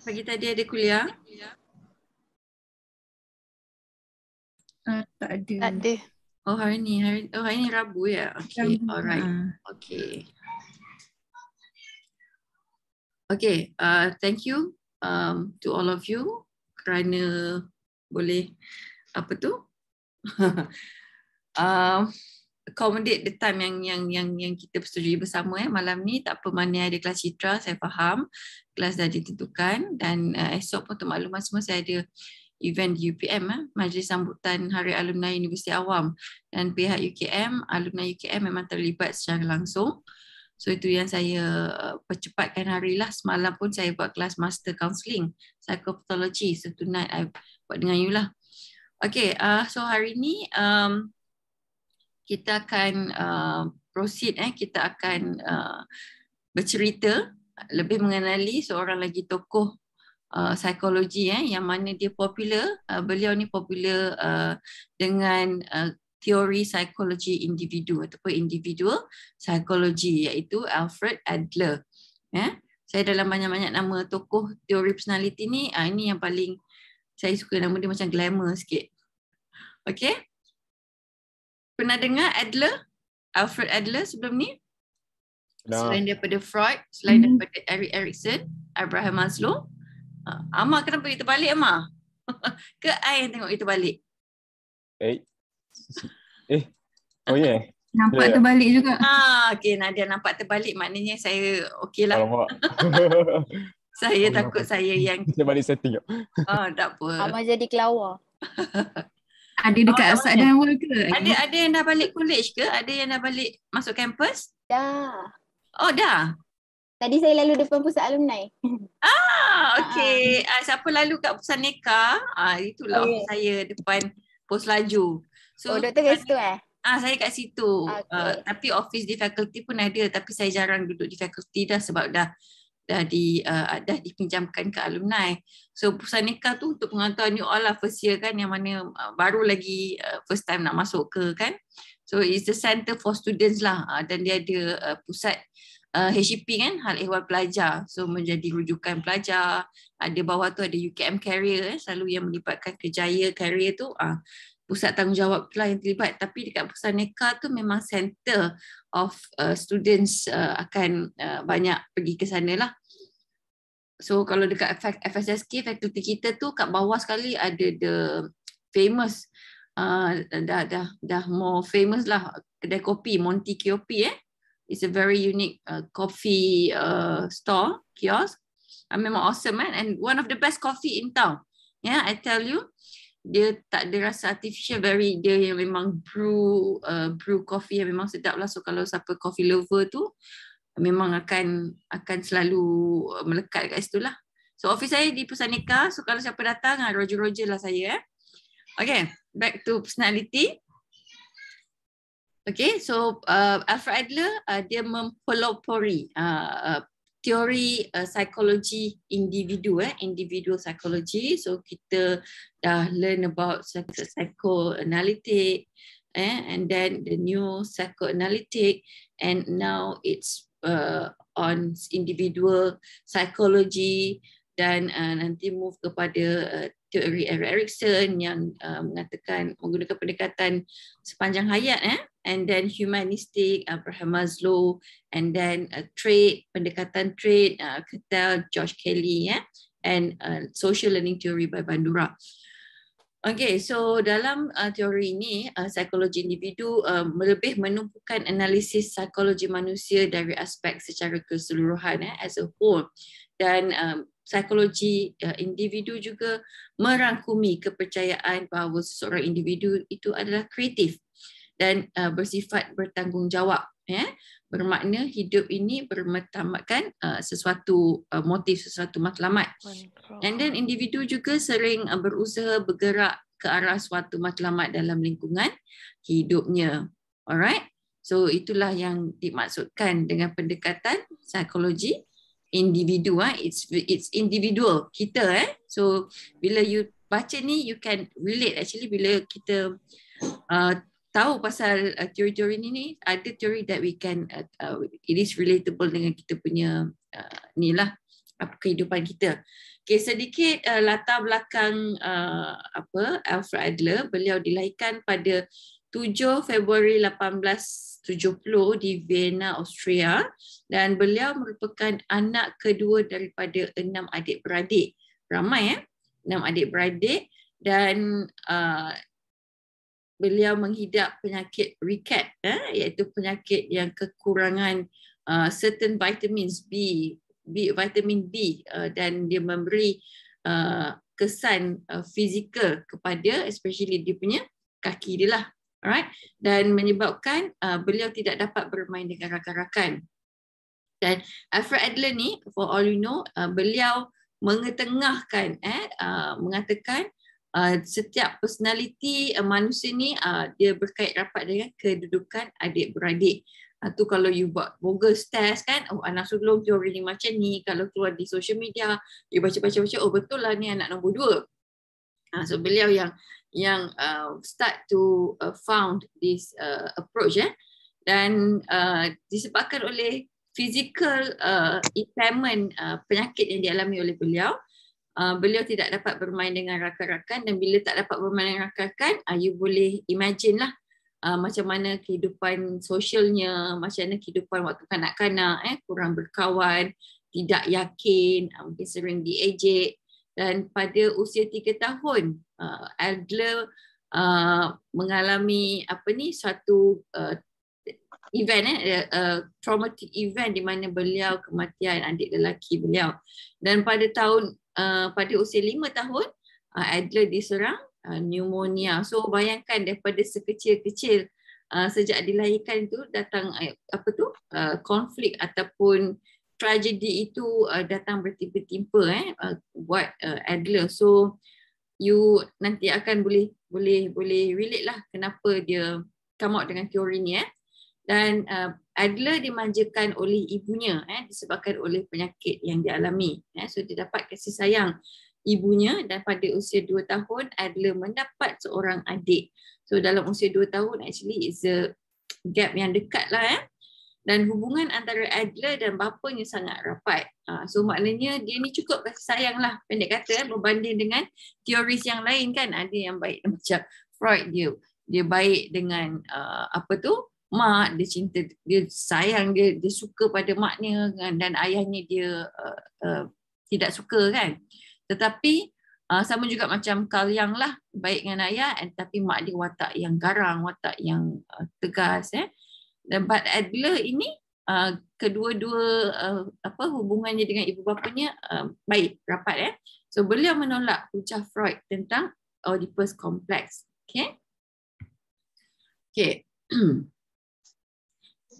Pagi tadi ada kuliah? Uh, tak ada. Tak ada. Oh hari ni, hari, oh hari ni Rabu ya. Okay, alright. Ah. Okay. Okay, uh, thank you um, to all of you kerana boleh apa tu? uh, accommodate the time yang yang yang yang kita bersetuju bersama eh malam ni tak apa mana ada kelas citra saya faham kelas dah ditentukan dan uh, esok pun untuk makluman semua saya ada event di UPM eh, majlis sambutan hari alumni universiti awam dan pihak UKM alumni UKM memang terlibat secara langsung so itu yang saya eh, percepatkan hari lah semalam pun saya buat kelas master counselling psychopathology so tonight I buat dengan you lah Okay, uh, so hari ni um, kita akan uh, proceed eh kita akan uh, bercerita lebih mengenali seorang lagi tokoh uh, psikologi eh yang mana dia popular uh, beliau ni popular uh, dengan uh, teori psikologi individu ataupun individual psikologi iaitu Alfred Adler eh saya dalam banyak-banyak nama tokoh teori personality ni uh, ini yang paling saya suka nama dia macam glamour sikit Okay. Pernah dengar Adler? Alfred Adler sebelum ni? Nah. Selain daripada Freud, selain hmm. daripada Eric Erikson, Abraham Maslow. Uh, Amar kenapa kita balik Amar? Ke I yang tengok kita balik? Eh. Eh. Oh ya. Yeah. Nampak yeah. terbalik juga. ah, okay. Nadia nampak terbalik maknanya saya okey lah. Alamak. saya Alamak. takut saya yang... Kita balik setting. Oh, tak apa. Amar jadi kelawar. Ada dekat oh, Asad dan Wal ke? Ada, ada yang dah balik college ke? Ada yang dah balik masuk kampus? Dah. Oh, dah? Tadi saya lalu depan pusat alumni. Ah, okey. Ah Uh, siapa lalu kat pusat Neka? Ah, uh, itulah oh, yeah. saya depan pos laju. So, oh, doktor kat situ eh? Ah, saya kat situ. Ah, okay. Uh, ah, tapi office di faculty pun ada. Tapi saya jarang duduk di faculty dah sebab dah dah di uh, dah dipinjamkan ke alumni. So pusat nikah tu untuk pengantar new all lah first year kan yang mana uh, baru lagi uh, first time nak masuk ke kan. So it's the center for students lah uh, dan dia ada uh, pusat uh, HEP kan hal ehwal pelajar. So menjadi rujukan pelajar. Ada bawah tu ada UKM career eh, selalu yang melibatkan kejaya career tu uh, pusat tanggungjawab lah yang terlibat tapi dekat pusat neka tu memang center of uh, students uh, akan uh, banyak pergi ke sana lah So kalau dekat FSSK faculty kita tu kat bawah sekali ada the famous uh, dah dah dah more famous lah kedai kopi Monte Kopi. eh. It's a very unique uh, coffee uh, store kiosk. I ah, memang awesome man and one of the best coffee in town. Yeah, I tell you. Dia tak ada rasa artificial very dia yang memang brew uh, brew coffee yang memang sedap lah. So kalau siapa coffee lover tu memang akan akan selalu uh, melekat kat situ lah. So office saya di Pusat Nikah. So kalau siapa datang, ah, roger-roger lah saya. Eh. Okay, back to personality. Okay, so uh, Alfred Adler, uh, dia mempelopori uh, uh, teori uh, psikologi individu, eh, individual psychology. So kita dah learn about psychoanalytic eh, and then the new psychoanalytic and now it's uh, on individual psychology dan uh, nanti move kepada uh, teori Erikson yang uh, mengatakan menggunakan pendekatan sepanjang hayat eh and then humanistic uh, Abraham Maslow and then a trait pendekatan trait uh, Ketel, George Kelly eh and uh, social learning theory by Bandura. Okay, so dalam uh, teori ini, uh, psikologi individu uh, lebih menumpukan analisis psikologi manusia dari aspek secara keseluruhan eh, as a whole. Dan um, psikologi uh, individu juga merangkumi kepercayaan bahawa seorang individu itu adalah kreatif dan uh, bersifat bertanggungjawab ya yeah? bermakna hidup ini bermetamatkan uh, sesuatu uh, motif sesuatu matlamat and then individu juga sering uh, berusaha bergerak ke arah suatu matlamat dalam lingkungan hidupnya alright so itulah yang dimaksudkan dengan pendekatan psikologi individu eh? it's it's individual kita eh so bila you baca ni you can relate actually bila kita uh, tahu pasal uh, teori-teori ini ni ada teori that we can uh, uh, it is relatable dengan kita punya uh, ni lah apa kehidupan kita. Okay, sedikit uh, latar belakang uh, apa Alfred Adler beliau dilahirkan pada 7 Februari 1870 di Vienna, Austria dan beliau merupakan anak kedua daripada enam adik beradik. Ramai eh? enam adik beradik dan uh, beliau menghidap penyakit riket eh, ha? iaitu penyakit yang kekurangan uh, certain vitamins B, B vitamin B uh, dan dia memberi uh, kesan uh, fizikal kepada especially dia punya kaki dia lah. Alright dan menyebabkan uh, beliau tidak dapat bermain dengan rakan-rakan. Dan Alfred Adler ni for all you know uh, beliau mengetengahkan eh uh, mengatakan Ah, setiap personaliti uh, ah, manusia ni uh, dia berkait rapat dengan kedudukan adik-beradik. Uh, tu kalau you buat bogus test kan, oh anak sulung you really macam ni. Kalau keluar di social media, you baca-baca-baca, oh betul lah ni anak nombor dua. Uh, so beliau yang yang uh, start to uh, found this uh, approach eh. dan uh, disebabkan oleh physical uh, impairment uh, penyakit yang dialami oleh beliau Ah, beliau tidak dapat bermain dengan rakan-rakan dan bila tak dapat bermain dengan rakan-rakan, uh, you boleh imagine lah uh, macam mana kehidupan sosialnya, macam mana kehidupan waktu kanak-kanak, eh, kurang berkawan, tidak yakin, uh, mungkin sering diejek. Dan pada usia tiga tahun, uh, Adler uh, mengalami apa ni satu uh, event eh uh, traumatic event di mana beliau kematian adik lelaki beliau dan pada tahun Uh, pada usia lima tahun uh, Adler diserang uh, pneumonia. So bayangkan daripada sekecil-kecil uh, sejak dilahirkan itu datang uh, apa tu uh, konflik ataupun tragedi itu uh, datang bertimpa-timpa eh uh, buat uh, Adler. So you nanti akan boleh boleh boleh relate lah kenapa dia come out dengan teori ni eh. Dan uh, Adler dimanjakan oleh ibunya eh, disebabkan oleh penyakit yang dialami. Eh. So dia dapat kasih sayang ibunya dan pada usia dua tahun Adler mendapat seorang adik. So dalam usia dua tahun actually is a gap yang dekat lah eh. Dan hubungan antara Adler dan bapanya sangat rapat. Ah, so maknanya dia ni cukup kasih sayang lah pendek kata eh, berbanding dengan teoris yang lain kan. Ada yang baik macam Freud dia dia baik dengan uh, apa tu uh, mak dia cinta dia sayang dia dia suka pada maknya kan? dan ayahnya dia uh, uh, tidak suka kan tetapi uh, sama juga macam kalyang lah baik dengan ayah and, eh, tapi mak dia watak yang garang watak yang uh, tegas eh dan Bad Adler ini uh, kedua-dua uh, apa hubungannya dengan ibu bapanya uh, baik rapat eh so beliau menolak hujah Freud tentang Oedipus complex okay okay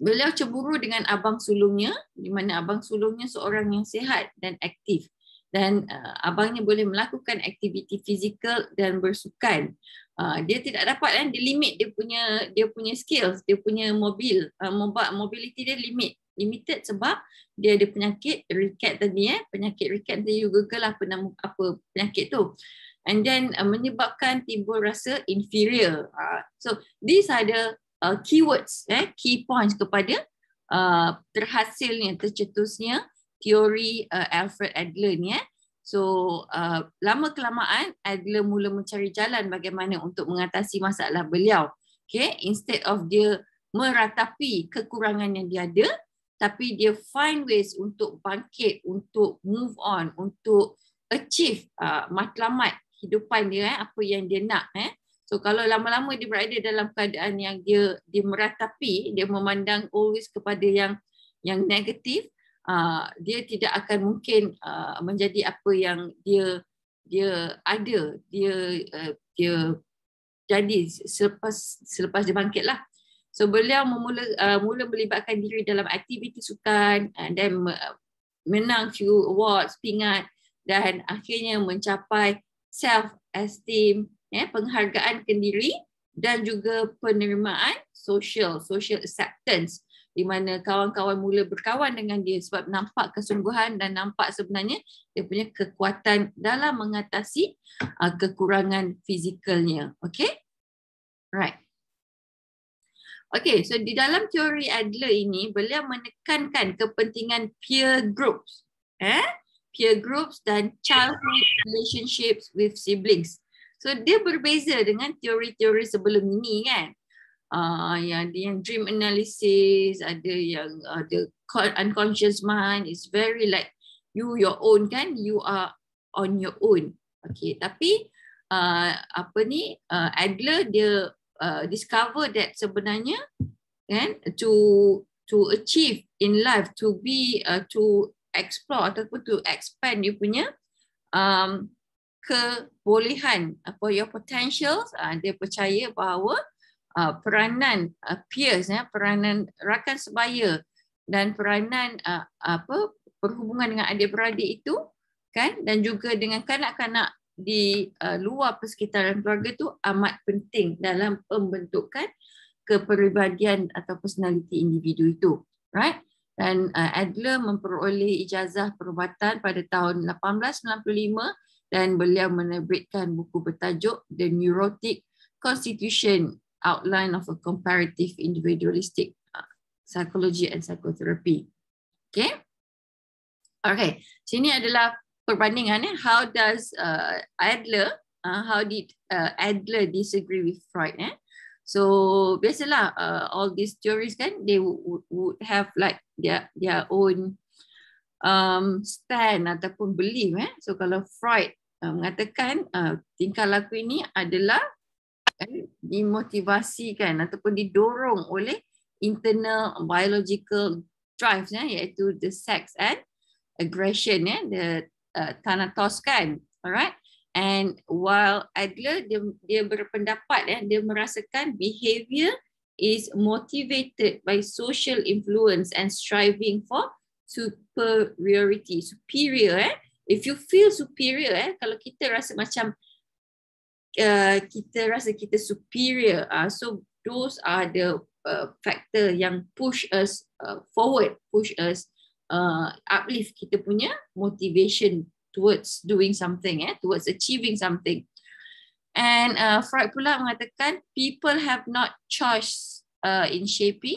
beliau cemburu dengan abang sulungnya di mana abang sulungnya seorang yang sehat dan aktif dan uh, abangnya boleh melakukan aktiviti fizikal dan bersukan uh, dia tidak dapat kan dia limit dia punya dia punya skills dia punya mobil uh, mobility dia limit limited sebab dia ada penyakit rickets tadi eh penyakit rickets dia google lah apa nama apa penyakit tu and then uh, menyebabkan timbul rasa inferior uh, so these are the uh, keywords, eh, key points kepada uh, terhasilnya, tercetusnya teori uh, Alfred Adler ni. Eh. So uh, lama kelamaan Adler mula mencari jalan bagaimana untuk mengatasi masalah beliau. Okay, instead of dia meratapi kekurangan yang dia ada, tapi dia find ways untuk bangkit, untuk move on, untuk achieve uh, matlamat hidupan dia, eh, apa yang dia nak. Eh. So kalau lama-lama dia berada dalam keadaan yang dia dia meratapi, dia memandang always kepada yang yang negatif, uh, dia tidak akan mungkin uh, menjadi apa yang dia dia ada, dia uh, dia jadi selepas selepas dia bangkitlah. So beliau memula uh, mula melibatkan diri dalam aktiviti sukan and then uh, menang few awards, pingat dan akhirnya mencapai self esteem eh, penghargaan kendiri dan juga penerimaan sosial, social acceptance di mana kawan-kawan mula berkawan dengan dia sebab nampak kesungguhan dan nampak sebenarnya dia punya kekuatan dalam mengatasi uh, kekurangan fizikalnya. Okay? Right. Okay, so di dalam teori Adler ini, beliau menekankan kepentingan peer groups. Eh? Peer groups dan childhood relationships with siblings. So dia berbeza dengan teori-teori sebelum ini kan. Uh, yang ada yang dream analysis, ada yang uh, the unconscious mind is very like you your own kan, you are on your own. Okay, tapi uh, apa ni uh, Adler dia uh, discover that sebenarnya kan to to achieve in life to be uh, to explore ataupun to expand you punya um, kebolehan apa your potentials uh, dia percaya bahawa uh, peranan uh, peers ya peranan rakan sebaya dan peranan uh, apa perhubungan dengan adik-beradik itu kan dan juga dengan kanak-kanak di uh, luar persekitaran keluarga itu amat penting dalam pembentukan kepribadian atau personaliti individu itu right dan uh, Adler memperoleh ijazah perubatan pada tahun 1895 dan beliau menerbitkan buku bertajuk The Neurotic Constitution Outline of a Comparative Individualistic uh, Psychology and Psychotherapy. Okay. Okay, sini adalah perbandingan. Eh? How does uh, Adler, uh, how did uh, Adler disagree with Freud? Eh? So, biasalah, uh, all these theories kan, they would have like their their own um, stand ataupun belief. Eh? So, kalau Freud Uh, mengatakan uh, tingkah laku ini adalah eh, dimotivasikan ataupun didorong oleh internal biological drives ya iaitu the sex and aggression ya the uh, thanatos kan alright and while Adler dia, dia berpendapat ya dia merasakan behavior is motivated by social influence and striving for superiority superior eh if you feel superior eh kalau kita rasa macam uh, kita rasa kita superior uh, so those are the uh, factor yang push us uh, forward push us uh, uplift kita punya motivation towards doing something eh towards achieving something and uh, Freud pula mengatakan people have not choice uh, in shaping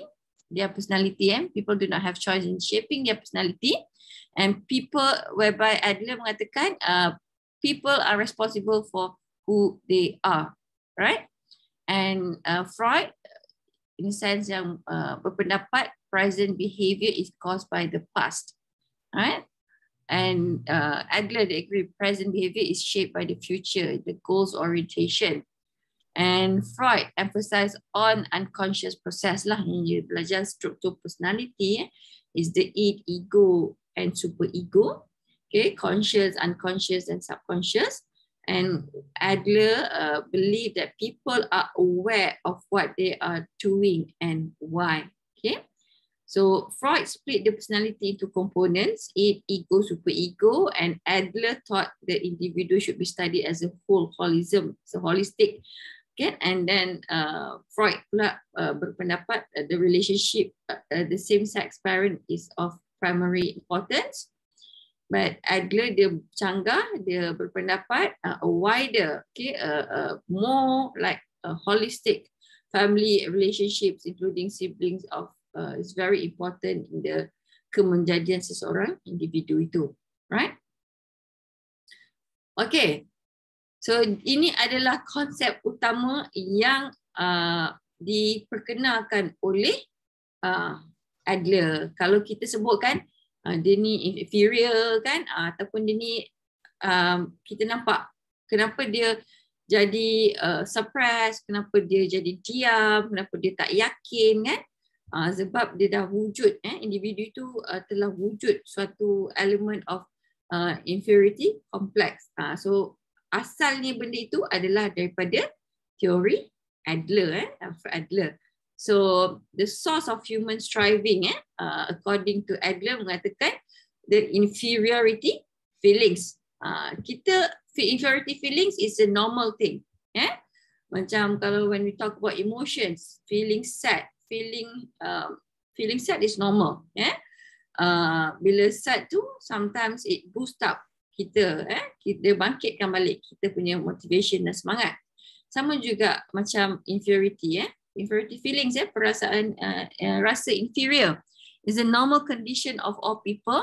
their personality eh people do not have choice in shaping their personality and people whereby Adler mengatakan uh, people are responsible for who they are, right? And uh, Freud, in a sense yang uh, berpendapat present behavior is caused by the past, right? And uh, Adler, they agree present behavior is shaped by the future, the goals orientation. And Freud emphasized on unconscious process lah. Yang dia belajar struktur personality eh, is the id, ego, and super ego, okay, conscious, unconscious, and subconscious. And Adler uh, believed that people are aware of what they are doing and why. Okay. So Freud split the personality into components, it, ego, ego. and Adler thought the individual should be studied as a whole, holism, so holistic. Okay, and then uh, Freud pula uh, berpendapat uh, the relationship, uh, the same sex parent is of primary importance. But Adler dia canggah, dia berpendapat uh, a wider, okay, a, a more like a holistic family relationships, including siblings, of uh, is very important in the kemenjadian seseorang individu itu, right? Okay, so ini adalah konsep utama yang uh, diperkenalkan oleh uh, Adler. Kalau kita sebutkan uh, ah, dia ni inferior kan uh, ataupun dia ni um, kita nampak kenapa dia jadi uh, suppressed, kenapa dia jadi diam, kenapa dia tak yakin kan. Uh, sebab dia dah wujud, eh, individu itu uh, telah wujud suatu element of uh, inferiority complex. Uh, so asalnya benda itu adalah daripada teori Adler. Eh, Alfred Adler. So the source of human striving, eh, uh, according to Adler mengatakan, the inferiority feelings. Uh, kita inferiority feelings is a normal thing. Eh? Macam kalau when we talk about emotions, feeling sad, feeling uh, feeling sad is normal. Eh? Uh, bila sad tu, sometimes it boost up kita. Eh? Kita bangkitkan balik kita punya motivation dan semangat. Sama juga macam inferiority. Eh? inferiority feelings yeah, perasaan uh, uh, rasa inferior is a normal condition of all people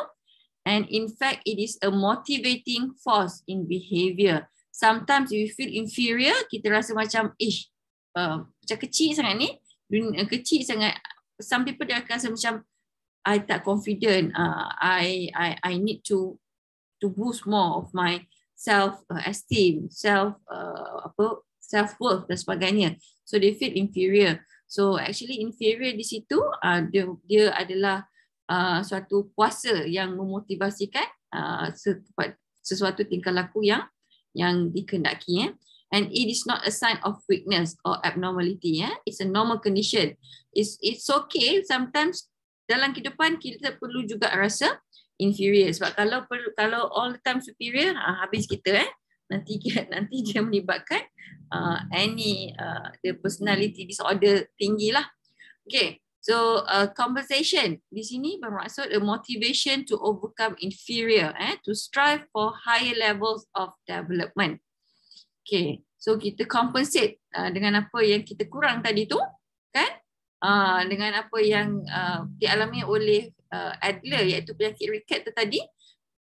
and in fact it is a motivating force in behavior sometimes we feel inferior kita rasa macam ish uh, macam kecil sangat ni uh, kecil sangat some people dia akan rasa macam i tak confident uh, i i i need to to boost more of my self uh, esteem self uh, apa self-worth dan sebagainya. So they feel inferior. So actually inferior di situ uh, dia, dia adalah uh, suatu kuasa yang memotivasikan uh, sesuatu tingkah laku yang yang dikendaki. Eh. And it is not a sign of weakness or abnormality. Eh. It's a normal condition. It's, it's okay sometimes dalam kehidupan kita perlu juga rasa inferior sebab kalau perlu, kalau all the time superior ah, habis kita eh nanti kan, nanti dia melibatkan uh, any uh, the personality disorder tinggilah. lah. Okay, so uh, compensation di sini bermaksud a motivation to overcome inferior, eh, to strive for higher levels of development. Okay, so kita compensate uh, dengan apa yang kita kurang tadi tu, kan? Uh, dengan apa yang uh, dialami oleh uh, Adler, iaitu penyakit Rickett tu tadi.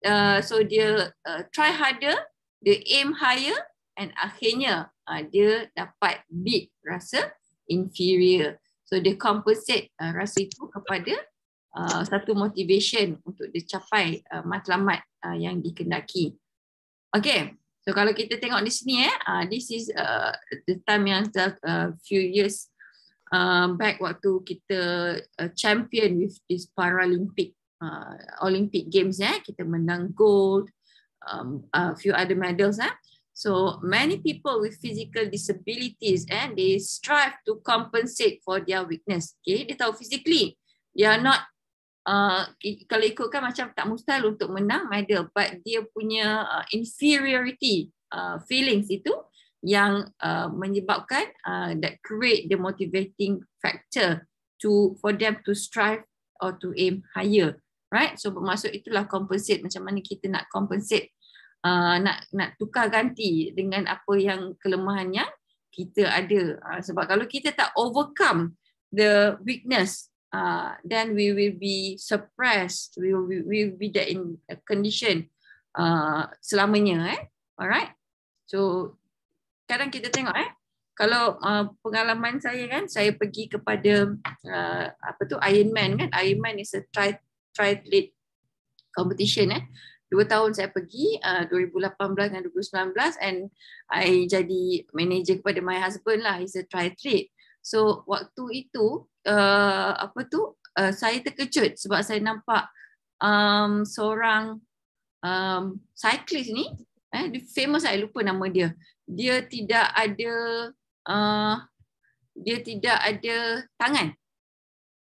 Uh, so dia uh, try harder dia aim higher and akhirnya uh, dia dapat beat rasa inferior. So dia compensate uh, rasa itu kepada uh, satu motivation untuk dia capai uh, matlamat uh, yang dikendaki. Okay, so kalau kita tengok di sini, eh, uh, this is uh, the time yang a uh, few years uh, back waktu kita uh, champion with this Paralympic, uh, Olympic Games. Eh, kita menang gold, um, a few other medals. Eh? So many people with physical disabilities and eh, they strive to compensate for their weakness. Okay, they tahu physically. They are not, uh, kalau ikutkan macam tak mustahil untuk menang medal. But dia punya uh, inferiority uh, feelings itu yang uh, menyebabkan uh, that create the motivating factor to for them to strive or to aim higher. Right, so bermaksud itulah compensate macam mana kita nak compensate Uh, nak nak tukar ganti dengan apa yang kelemahan yang kita ada uh, sebab kalau kita tak overcome the weakness uh, then we will be suppressed we will be, we will be that in a condition uh, selamanya eh alright so sekarang kita tengok eh kalau uh, pengalaman saya kan saya pergi kepada uh, apa tu Ironman kan Ironman is a tri triathlete competition eh dua tahun saya pergi uh, 2018 dan 2019 and I jadi manager kepada my husband lah he's a triathlete. so waktu itu uh, apa tu uh, saya terkejut sebab saya nampak um, seorang um, cyclist ni eh famous saya lupa nama dia dia tidak ada uh, dia tidak ada tangan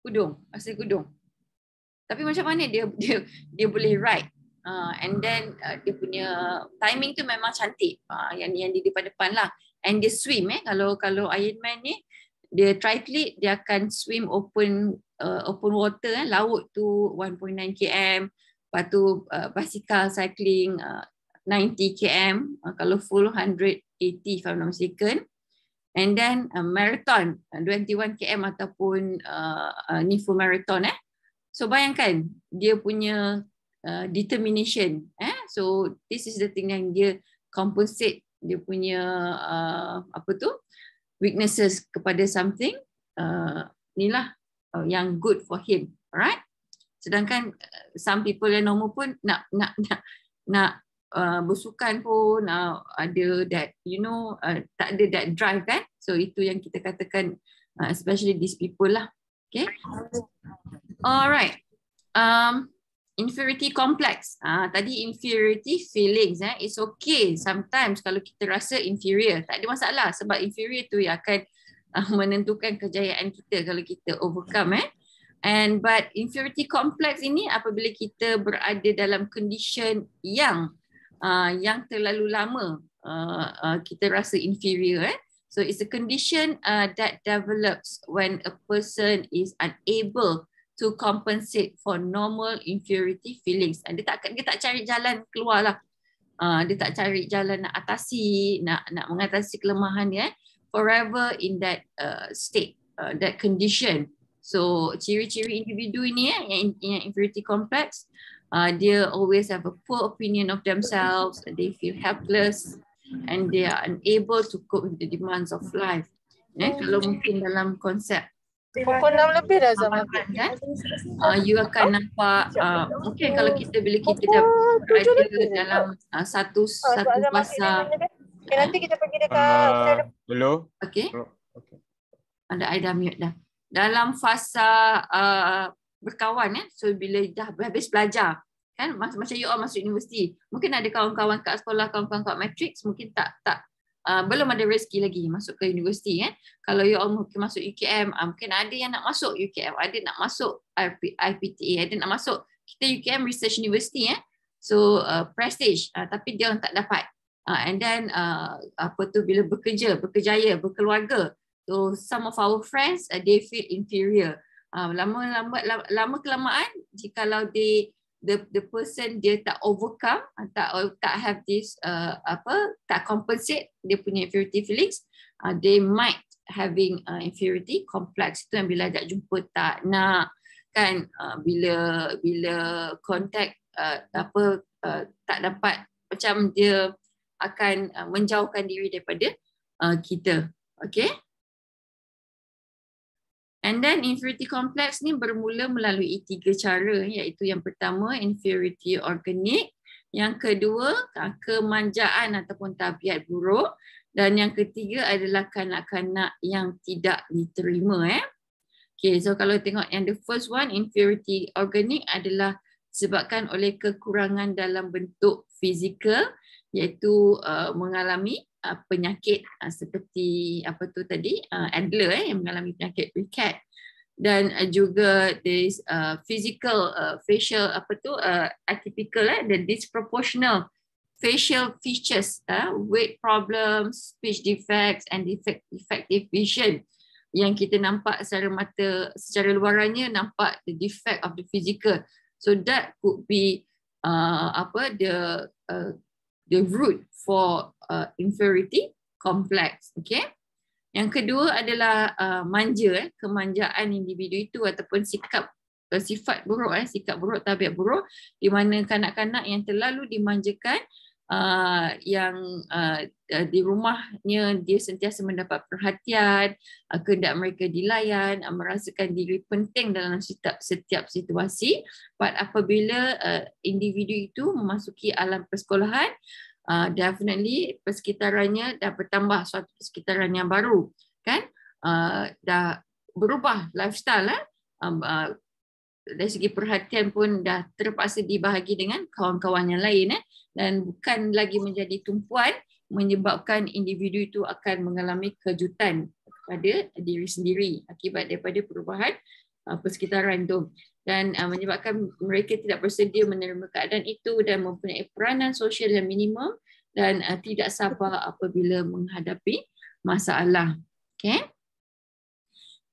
kudung asli kudung tapi macam mana dia dia dia boleh ride Uh, and then uh, dia punya timing tu memang cantik uh, yang yang di depan-depan lah. And dia swim eh kalau kalau Ironman ni dia triathlete dia akan swim open uh, open water eh laut tu 1.9 km, Batu tu uh, basikal cycling uh, 90 km, uh, kalau full 180 kalau not mistaken. And then uh, marathon uh, 21 km ataupun uh, uh, ni full marathon eh. So bayangkan dia punya Uh, determination. Eh? So this is the thing yang dia compensate dia punya uh, apa tu weaknesses kepada something. Uh, lah uh, yang good for him, right? Sedangkan uh, some people yang normal pun nak nak nak nak uh, bersukan pun nak uh, ada that you know uh, tak ada that drive kan? So itu yang kita katakan uh, especially these people lah. Okay. Alright. Um, Inferiority complex. Ah, tadi inferiority feelings. Eh. It's okay sometimes kalau kita rasa inferior. Tak ada masalah sebab inferior tu yang akan uh, menentukan kejayaan kita kalau kita overcome. Eh. And But inferiority complex ini apabila kita berada dalam condition yang uh, yang terlalu lama uh, uh, kita rasa inferior. Eh. So it's a condition uh, that develops when a person is unable to compensate for normal inferiority feelings. And dia tak dia tak cari jalan keluar lah. Uh, dia tak cari jalan nak atasi, nak nak mengatasi kelemahan dia. Eh? Forever in that uh, state, uh, that condition. So ciri-ciri individu ini eh, yang, yang inferiority complex, uh, dia always have a poor opinion of themselves. They feel helpless and they are unable to cope with the demands of life. Eh, kalau mungkin dalam konsep Pukul 6 lebih dah zaman kan? Uh, you akan nampak uh, mungkin okay, kalau kita bila kita dah berada dalam uh, satu uh, satu masa. Kan? Okay, nanti kita pergi dekat uh, Okay. Okay. Okey. Ada Aida mute dah. Dalam fasa uh, berkawan ya. Eh? So bila dah habis belajar kan macam you all masuk universiti. Mungkin ada kawan-kawan kat sekolah, kawan-kawan kat matrix mungkin tak tak Ah, belum ada rezeki lagi masuk ke universiti kan. Kalau you all mungkin masuk UKM, uh, ah, mungkin ada yang nak masuk UKM, ada nak masuk IP, IPTA, ada nak masuk kita UKM Research University eh. So uh, prestige uh, tapi dia orang tak dapat. Uh, and then uh, apa tu bila bekerja, berkejaya, berkeluarga. So some of our friends uh, they feel inferior. Uh, lama-lama lama kelamaan jika kalau dia the the person dia tak overcome uh, tak uh, tak have this uh, apa tak compensate dia punya inferiority feelings uh, they might having uh, inferiority complex tu yang bila ajak jumpa tak nak kan uh, bila bila contact uh, apa uh, tak dapat macam dia akan uh, menjauhkan diri daripada uh, kita okey And then inferiority complex ni bermula melalui tiga cara iaitu yang pertama inferiority organik, yang kedua ah, kemanjaan ataupun tabiat buruk dan yang ketiga adalah kanak-kanak yang tidak diterima eh. Okay, so kalau tengok yang the first one inferiority organik adalah sebabkan oleh kekurangan dalam bentuk fizikal iaitu uh, mengalami Uh, penyakit uh, seperti apa tu tadi uh, Adler eh, yang mengalami penyakit Rickett dan juga this uh, physical uh, facial apa tu uh, atypical eh the disproportional facial features uh, weight problems speech defects and defect defective vision yang kita nampak secara mata secara luarannya nampak the defect of the physical so that could be uh, apa the uh, the root for uh, inferiority complex. Okay. Yang kedua adalah uh, manja, eh, kemanjaan individu itu ataupun sikap uh, sifat buruk, eh, sikap buruk, tabiat buruk di mana kanak-kanak yang terlalu dimanjakan uh, yang uh, uh, di rumahnya dia sentiasa mendapat perhatian, uh, kehendak mereka dilayan, uh, merasakan diri penting dalam setiap, setiap situasi. But apabila uh, individu itu memasuki alam persekolahan, uh, definitely persekitarannya dah bertambah suatu persekitaran yang baru. kan? Uh, dah berubah lifestyle. Eh? Um, uh, dari segi perhatian pun dah terpaksa dibahagi dengan kawan-kawan yang lain eh? dan bukan lagi menjadi tumpuan menyebabkan individu itu akan mengalami kejutan kepada diri sendiri akibat daripada perubahan uh, persekitaran itu dan uh, menyebabkan mereka tidak bersedia menerima keadaan itu dan mempunyai peranan sosial yang minimum dan uh, tidak sabar apabila menghadapi masalah. Okay?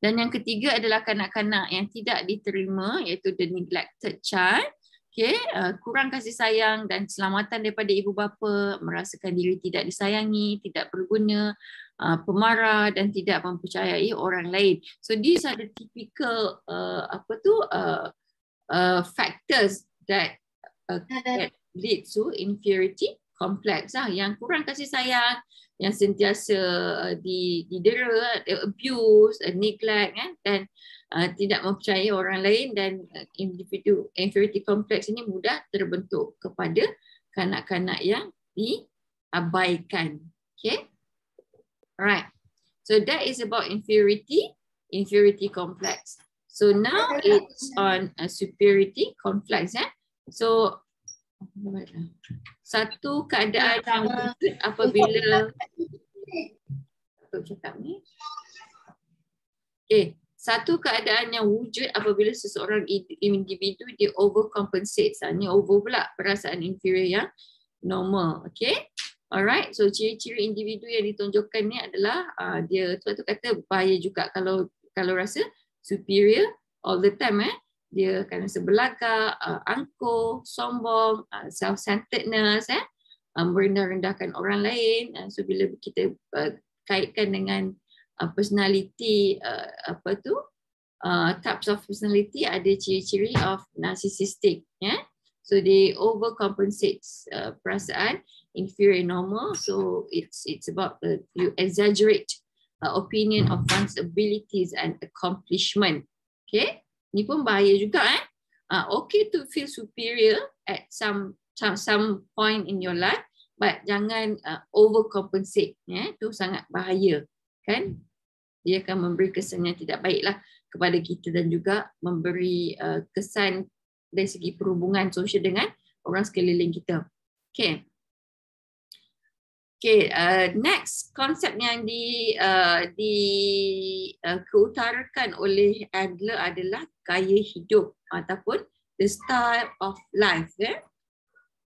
Dan yang ketiga adalah kanak-kanak yang tidak diterima iaitu the neglected child. Okay. Uh, kurang kasih sayang dan keselamatan daripada ibu bapa, merasakan diri tidak disayangi, tidak berguna, uh, pemarah dan tidak mempercayai orang lain. So these are the typical uh, apa tu uh, uh, factors that, uh, that lead to inferiority kompleks lah. Yang kurang kasih sayang, yang sentiasa uh, di didera, eh, abuse, uh, neglect eh, dan uh, tidak mempercayai orang lain dan uh, individu inferiority complex ini mudah terbentuk kepada kanak-kanak yang diabaikan. Okay? Alright, So that is about inferiority, inferiority complex. So now it's on a superiority complex. Eh? So satu keadaan yang wujud apabila apa cakap ni Okay, eh, satu keadaan yang wujud apabila seseorang individu dia overcompensate sebenarnya over pula perasaan inferior yang normal Okay, alright so ciri-ciri individu yang ditunjukkan ni adalah uh, dia tu kata bahaya juga kalau kalau rasa superior all the time eh dia akan sebelaka, uh, angkuh, sombong, uh, self-centeredness, eh? um, merendah-rendahkan orang lain. Uh, so bila kita uh, kaitkan dengan uh, personality uh, apa tu, uh, types of personality ada ciri-ciri of narcissistic. Yeah? So they overcompensate uh, perasaan inferior normal. So it's it's about the, uh, you exaggerate uh, opinion of one's abilities and accomplishment. Okay ni pun bahaya juga eh. Uh, okay to feel superior at some some some point in your life, but jangan uh, overcompensate. Yeah, tu sangat bahaya, kan? Dia akan memberi kesan yang tidak baiklah kepada kita dan juga memberi uh, kesan dari segi perhubungan sosial dengan orang sekeliling kita. Okay. Okay, uh, next konsep yang di uh, di uh, keutarakan oleh Adler adalah gaya hidup ataupun the style of life, yeah?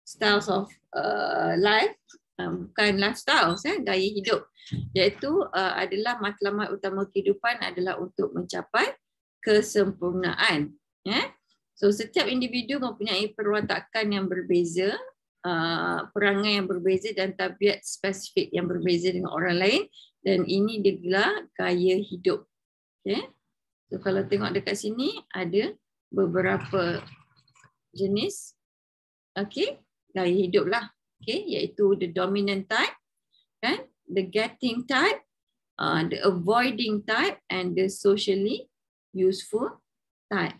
styles of uh, life um, bukan lifestyle, yeah? gaya hidup, iaitu uh, adalah matlamat utama kehidupan adalah untuk mencapai kesempurnaan. Yeah? So setiap individu mempunyai perwatakan yang berbeza uh, perangai yang berbeza dan tabiat spesifik yang berbeza dengan orang lain dan ini digelar gaya hidup. Okay. So, kalau tengok dekat sini ada beberapa jenis okay, gaya hidup lah. Okay, iaitu the dominant type, kan? the getting type, uh, the avoiding type and the socially useful type.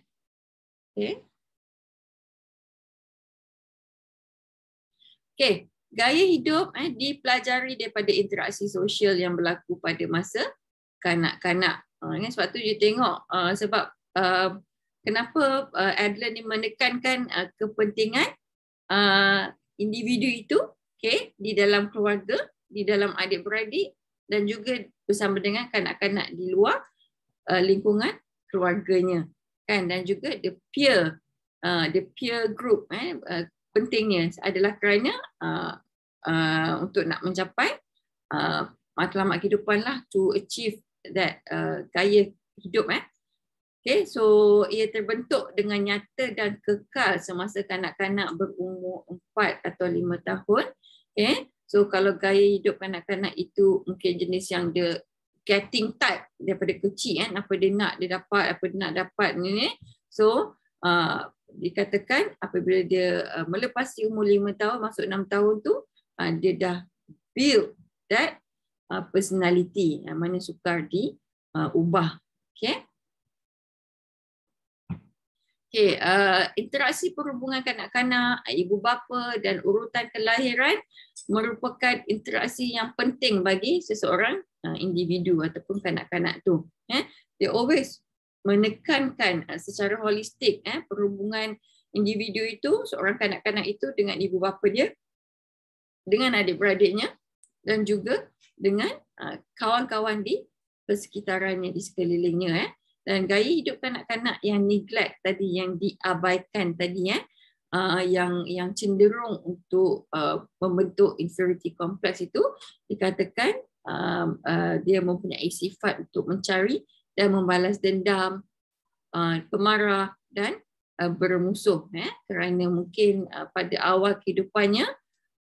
Okay. Okay, gaya hidup eh, dipelajari daripada interaksi sosial yang berlaku pada masa kanak-kanak. Uh, sebab tu dia tengok uh, sebab uh, kenapa uh, Adler ni menekankan uh, kepentingan uh, individu itu okay, di dalam keluarga, di dalam adik-beradik dan juga bersama dengan kanak-kanak di luar uh, lingkungan keluarganya kan dan juga the peer uh, the peer group eh uh, pentingnya adalah kerana uh, uh, untuk nak mencapai uh, matlamat kehidupan lah to achieve that uh, gaya hidup eh. Okay, so ia terbentuk dengan nyata dan kekal semasa kanak-kanak berumur 4 atau 5 tahun. Okay, so kalau gaya hidup kanak-kanak itu mungkin jenis yang dia getting type daripada kecil kan, eh, apa dia nak dia dapat, apa dia nak dapat ni. So uh, dikatakan apabila dia uh, melepasi umur lima tahun masuk enam tahun tu uh, dia dah build that uh, personality yang mana sukar di ubah okay? okey interaksi perhubungan kanak-kanak ibu bapa dan urutan kelahiran merupakan interaksi yang penting bagi seseorang individu ataupun kanak-kanak tu eh they always menekankan eh, secara holistik eh, perhubungan individu itu, seorang kanak-kanak itu dengan ibu bapa dia, dengan adik-beradiknya dan juga dengan eh, kawan-kawan di persekitarannya, di sekelilingnya. Eh. Dan gaya hidup kanak-kanak yang neglect tadi, yang diabaikan tadi, eh, eh yang yang cenderung untuk uh, membentuk inferiority complex itu, dikatakan uh, uh, dia mempunyai sifat untuk mencari dan membalas dendam, uh, pemarah dan uh, bermusuh eh, kerana mungkin uh, pada awal kehidupannya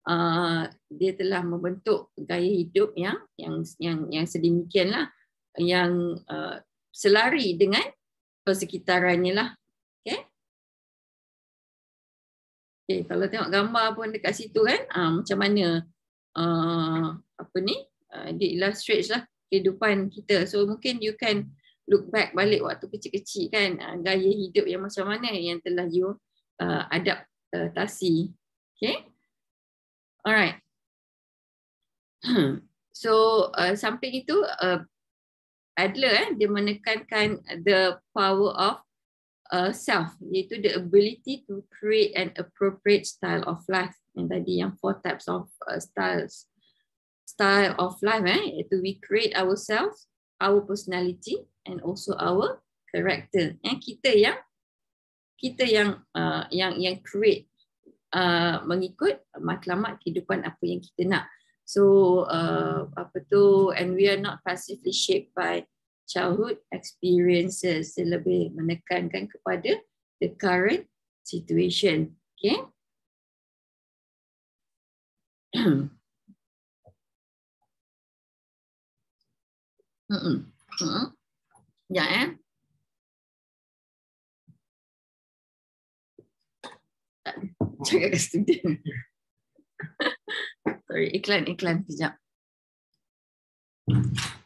uh, dia telah membentuk gaya hidup yang yang yang, yang sedemikianlah yang uh, selari dengan persekitarannya lah. Okay. Okay, kalau tengok gambar pun dekat situ kan, uh, macam mana uh, apa ni, uh, dia illustrates lah kehidupan kita. So mungkin you can look back balik waktu kecil-kecil kan uh, gaya hidup yang macam mana yang telah you uh, adaptasi okay alright so uh, samping itu uh, Adler eh, dia menekankan the power of Uh, self, iaitu the ability to create an appropriate style of life. Yang tadi yang four types of uh, styles, style of life, eh, iaitu we create ourselves, our personality, and also our character. Eh, kita yang kita yang uh, yang yang create uh, mengikut matlamat kehidupan apa yang kita nak. So uh, apa tu? And we are not passively shaped by childhood experiences. Lebih menekankan kepada the current situation. Okay. Mm-mm. Mm-mm. Ya, eh. Jaga kesedihan. Sorry, iklan, iklan. Sekejap.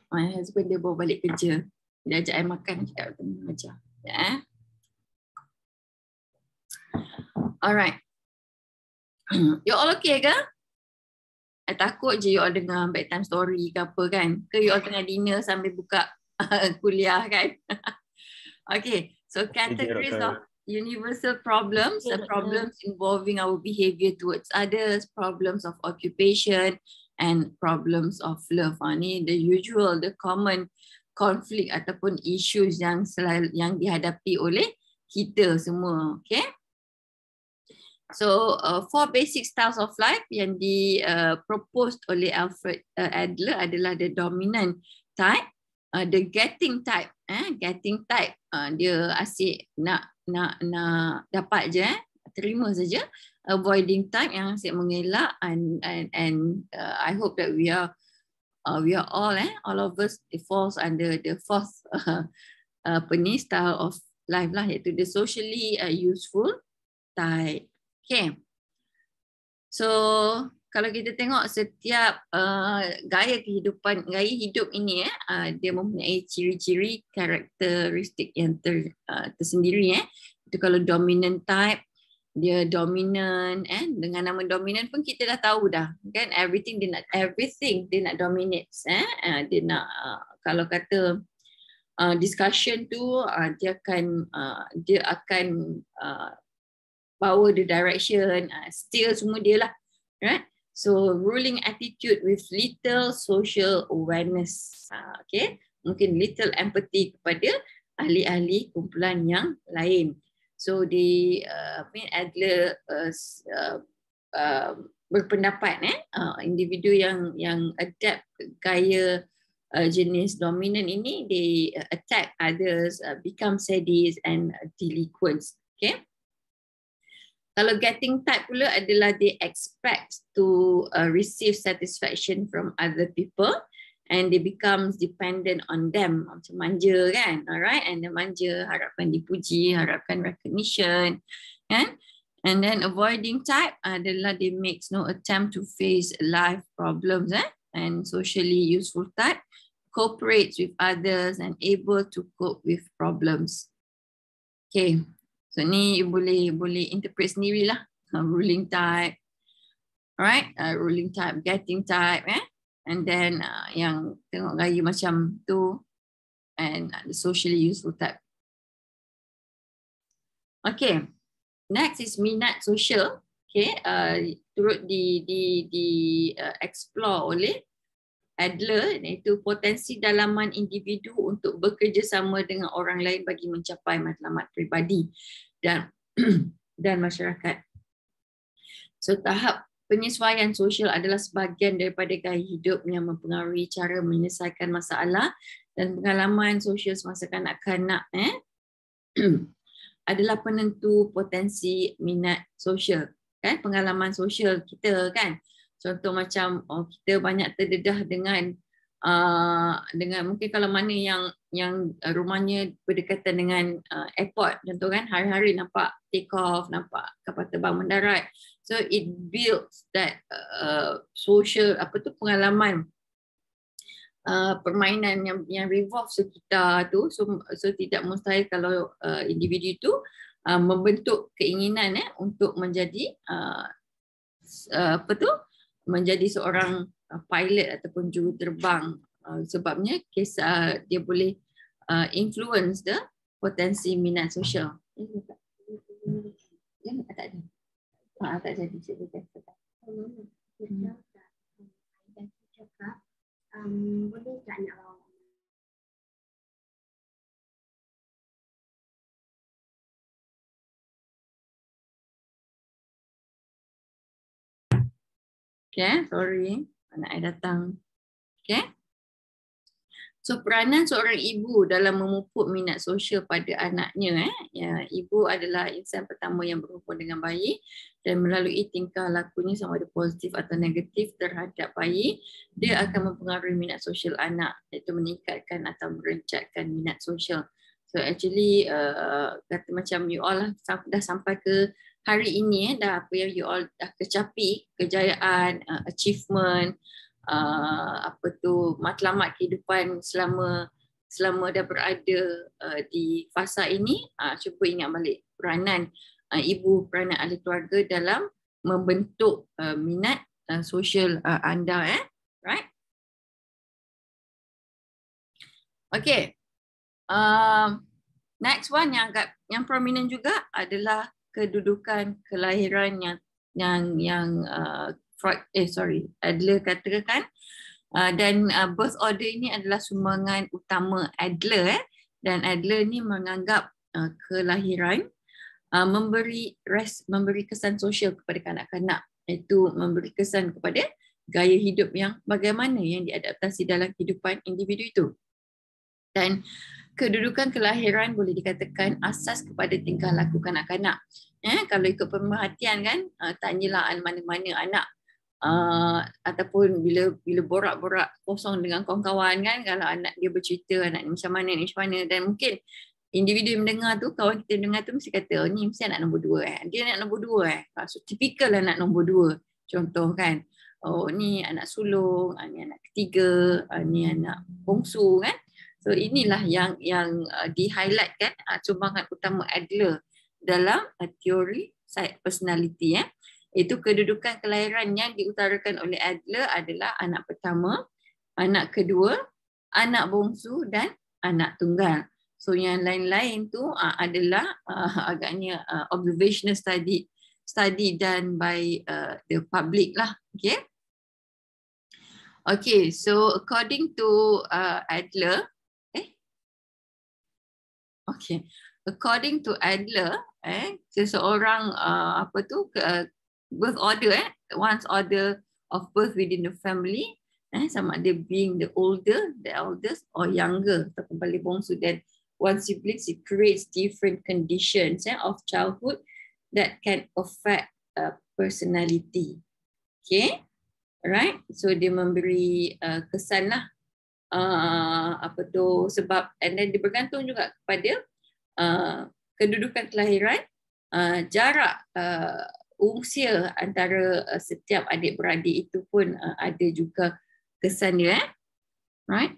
My husband dia bawa balik kerja. Dia ajak saya makan. Dia ajak saya ajar. Ya, eh. Alright. You all okay ke? I takut je you all dengar bedtime story ke apa kan. Ke you all tengah dinner sambil buka kuliah kan. okay, so categories of universal problems, the problems involving our behaviour towards others, problems of occupation, and problems of love. Ha, ni the usual, the common conflict ataupun issues yang selalu yang dihadapi oleh kita semua. Okay. So uh, four basic styles of life yang di uh, proposed oleh Alfred uh, Adler adalah the dominant type, uh, the getting type eh getting type uh, dia asyik nak nak nak dapat je eh terima saja avoiding type yang asyik mengelak and and and uh, i hope that we are uh, we are all eh all of us falls under the fourth uh, uh, peni style of life lah iaitu the socially uh, useful type okay so kalau kita tengok setiap uh, gaya kehidupan, gaya hidup ini eh, uh, dia mempunyai ciri-ciri karakteristik yang ter, uh, tersendiri. Eh. Itu kalau dominant type, dia dominant eh dengan nama dominant pun kita dah tahu dah kan everything dia nak everything dia nak dominates eh ah, dia nak kalau kata uh, discussion tu uh, dia akan uh, dia akan uh, power the direction uh, steal semua dia lah right So ruling attitude with little social awareness. Ah, okay. Mungkin little empathy kepada ahli-ahli kumpulan yang lain. So the uh, main Adler uh, uh, uh, berpendapat eh, uh, individu yang yang adapt gaya uh, jenis dominant ini, they attack others, uh, become sadists and delinquents. Okay. Kalau getting type pula adalah they expect to uh, receive satisfaction from other people and they become dependent on them. Macam manja kan, alright? And the manja harapkan dipuji, harapkan recognition, kan? And then avoiding type adalah they makes no attempt to face life problems, eh? And socially useful type cooperates with others and able to cope with problems. Okay, So ni boleh boleh interpret sendirilah. Ha, ruling type. Alright, uh, ruling type, getting type eh. And then uh, yang tengok gaya macam tu and uh, the socially useful type. Okay. Next is minat social. Okay, uh, turut di di di uh, explore oleh Adler iaitu potensi dalaman individu untuk bekerjasama dengan orang lain bagi mencapai matlamat peribadi dan dan masyarakat. So tahap penyesuaian sosial adalah sebahagian daripada gaya hidup yang mempengaruhi cara menyelesaikan masalah dan pengalaman sosial semasa kanak-kanak eh adalah penentu potensi minat sosial kan pengalaman sosial kita kan contoh macam oh, kita banyak terdedah dengan uh, dengan mungkin kalau mana yang yang rumahnya berdekatan dengan uh, airport contoh kan hari-hari nampak take off nampak kapal terbang mendarat so it builds that uh, social apa tu pengalaman Uh, permainan yang yang revolve sekitar tu so so tidak mustahil kalau uh, individu tu uh, membentuk keinginan eh untuk menjadi uh, uh, apa tu menjadi seorang uh, pilot ataupun juruterbang uh, sebabnya kes uh, dia boleh influence the potensi minat sosial. Ya, tak ada. Ha, tak jadi cikgu Okay, sorry. Anak saya datang. Okay. So peranan seorang ibu dalam memupuk minat sosial pada anaknya. Eh? Ya, ibu adalah insan pertama yang berhubung dengan bayi dan melalui tingkah lakunya sama ada positif atau negatif terhadap bayi, dia akan mempengaruhi minat sosial anak iaitu meningkatkan atau merencatkan minat sosial. So actually, uh, kata macam you all lah, dah sampai ke hari ini eh, dah apa yang you all dah kecapi kejayaan uh, achievement uh, apa tu matlamat kehidupan selama selama dah berada uh, di fasa ini uh, cuba ingat balik peranan uh, ibu peranan ahli keluarga dalam membentuk uh, minat uh, sosial uh, anda eh right okay uh, next one yang agak yang prominent juga adalah kedudukan kelahiran yang yang yang uh, Freud, eh sorry Adler katakan uh, dan uh, birth order ini adalah sumbangan utama Adler eh dan Adler ni menganggap uh, kelahiran uh, memberi res memberi kesan sosial kepada kanak-kanak iaitu memberi kesan kepada gaya hidup yang bagaimana yang diadaptasi dalam kehidupan individu itu dan uh, kedudukan kelahiran boleh dikatakan asas kepada tingkah laku kanak-kanak. Eh, kalau ikut pemerhatian kan, uh, tanyalah mana-mana anak uh, ataupun bila bila borak-borak kosong dengan kawan-kawan kan, kalau anak dia bercerita anak ni macam mana ni macam mana dan mungkin individu yang mendengar tu, kawan kita mendengar tu mesti kata, oh, ni mesti anak nombor dua eh. Dia anak nombor dua eh. Ah, so, typical anak nombor dua. Contoh kan, oh ni anak sulung, ah, ni anak ketiga, ah, ni anak bongsu kan. So inilah yang yang uh, di-highlightkan uh, cumbangan utama Adler dalam uh, teori side personality ya. Eh. Itu kedudukan kelahiran yang diutarakan oleh Adler adalah anak pertama, anak kedua, anak bongsu dan anak tunggal. So yang lain-lain tu uh, adalah uh, agaknya uh, observational study study dan by uh, the public lah. Okay. Okay, so according to uh, Adler, Okay. According to Adler, eh, seseorang uh, apa tu ke, uh, birth order eh, once order of birth within the family, eh, sama ada being the older, the eldest or younger, ataupun balik bongsu dan one sibling, it creates different conditions eh, of childhood that can affect uh, personality. Okay. Right, so dia memberi uh, kesan lah Ah, apa tu sebab and then bergantung juga kepada uh, kedudukan kelahiran uh, jarak uh, usia antara uh, setiap adik beradik itu pun uh, ada juga kesan dia eh? right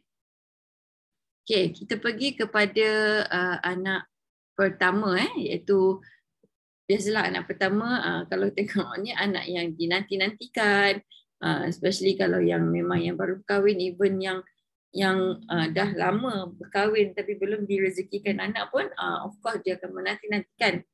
okey kita pergi kepada uh, anak pertama eh iaitu biasalah anak pertama uh, kalau tengoknya anak yang dinanti-nantikan uh, especially kalau yang memang yang baru berkahwin even yang yang uh, dah lama berkahwin tapi belum direzekikan anak pun uh, of course dia akan menanti-nantikan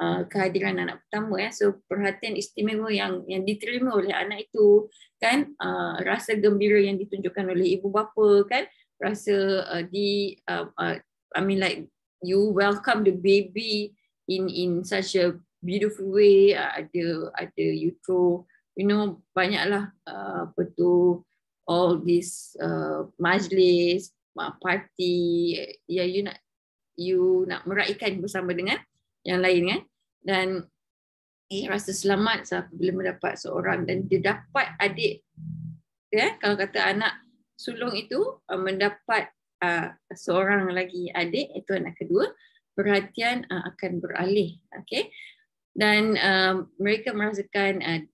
uh, kehadiran anak pertama ya so perhatian istimewa yang yang diterima oleh anak itu kan uh, rasa gembira yang ditunjukkan oleh ibu bapa kan rasa uh, di uh, uh, I mean like you welcome the baby in in such a beautiful way uh, ada ada you throw you know banyaklah uh, apa tu all this uh, majlis, parti, ya you nak you nak meraihkan bersama dengan yang lain kan. Dan eh, rasa selamat sebab bila mendapat seorang dan dia dapat adik Yeah, kalau kata anak sulung itu uh, mendapat uh, seorang lagi adik itu anak kedua perhatian uh, akan beralih okay? dan uh, mereka merasakan uh,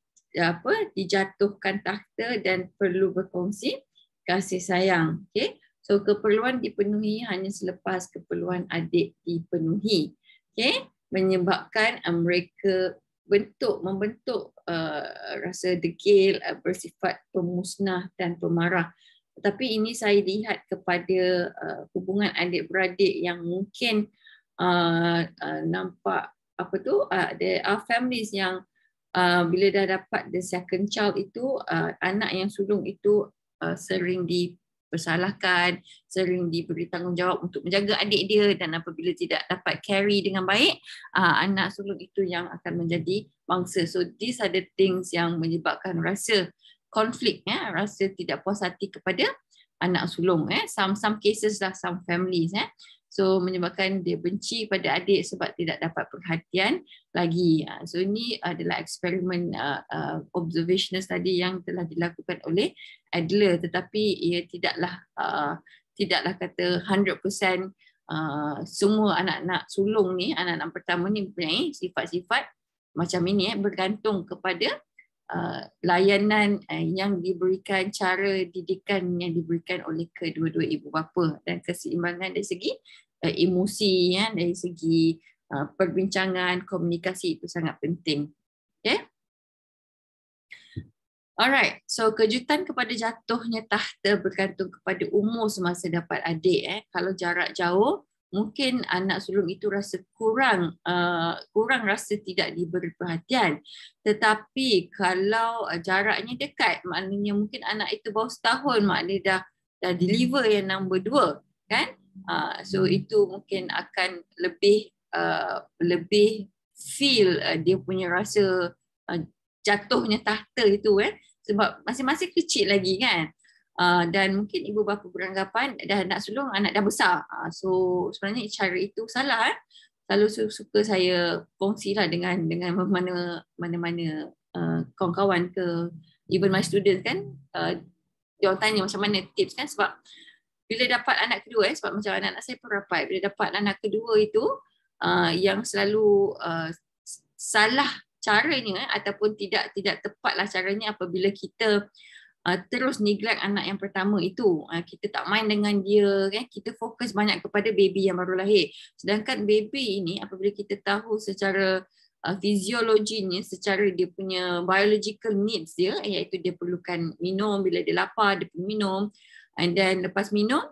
apa dijatuhkan takhta dan perlu berkongsi kasih sayang okey so keperluan dipenuhi hanya selepas keperluan adik dipenuhi okey menyebabkan eh, mereka bentuk membentuk uh, rasa degil uh, bersifat pemusnah dan pemarah tetapi ini saya lihat kepada uh, hubungan adik beradik yang mungkin uh, uh, nampak apa tu uh, families yang Ah, bila dah dapat the second child itu uh, anak yang sulung itu uh, sering dipersalahkan sering diberi tanggungjawab untuk menjaga adik dia dan apabila tidak dapat carry dengan baik uh, anak sulung itu yang akan menjadi mangsa so these are the things yang menyebabkan rasa konflik ya rasa tidak puas hati kepada anak sulung eh some some cases lah some families eh So menyebabkan dia benci pada adik sebab tidak dapat perhatian lagi. Ha, so ini adalah eksperimen uh, uh, observational study yang telah dilakukan oleh Adler tetapi ia tidaklah uh, tidaklah kata 100% semua anak-anak sulung ni, anak-anak pertama ni punya sifat-sifat macam ini eh, bergantung kepada layanan eh, yang diberikan, cara didikan yang diberikan oleh kedua-dua ibu bapa dan keseimbangan dari segi uh, emosi ya dari segi uh, perbincangan komunikasi itu sangat penting. Okay. Ya? Alright, so kejutan kepada jatuhnya tahta bergantung kepada umur semasa dapat adik. Eh. Kalau jarak jauh, mungkin anak sulung itu rasa kurang uh, kurang rasa tidak diberi perhatian. Tetapi kalau jaraknya dekat, maknanya mungkin anak itu baru setahun, maknanya dah, dah deliver yang nombor dua. Kan? Uh, so hmm. itu mungkin akan lebih uh, lebih feel uh, dia punya rasa uh, jatuhnya tahta itu eh sebab masing-masing kecil lagi kan. Uh, dan mungkin ibu bapa beranggapan dah nak sulung anak dah besar. Uh, so sebenarnya cara itu salah eh. Selalu suka saya kongsilah dengan dengan mana mana mana uh, kawan-kawan ke even my students kan uh, dia orang tanya macam mana tips kan sebab uh, bila dapat anak kedua eh sebab macam anak-anak saya pun rapat bila dapat anak kedua itu uh, yang selalu uh, salah caranya eh, ataupun tidak tidak tepatlah caranya apabila kita uh, terus neglect anak yang pertama itu uh, kita tak main dengan dia kan kita fokus banyak kepada baby yang baru lahir sedangkan baby ini apabila kita tahu secara uh, fisiologinya secara dia punya biological needs dia iaitu dia perlukan minum bila dia lapar dia perlu minum and then lepas minum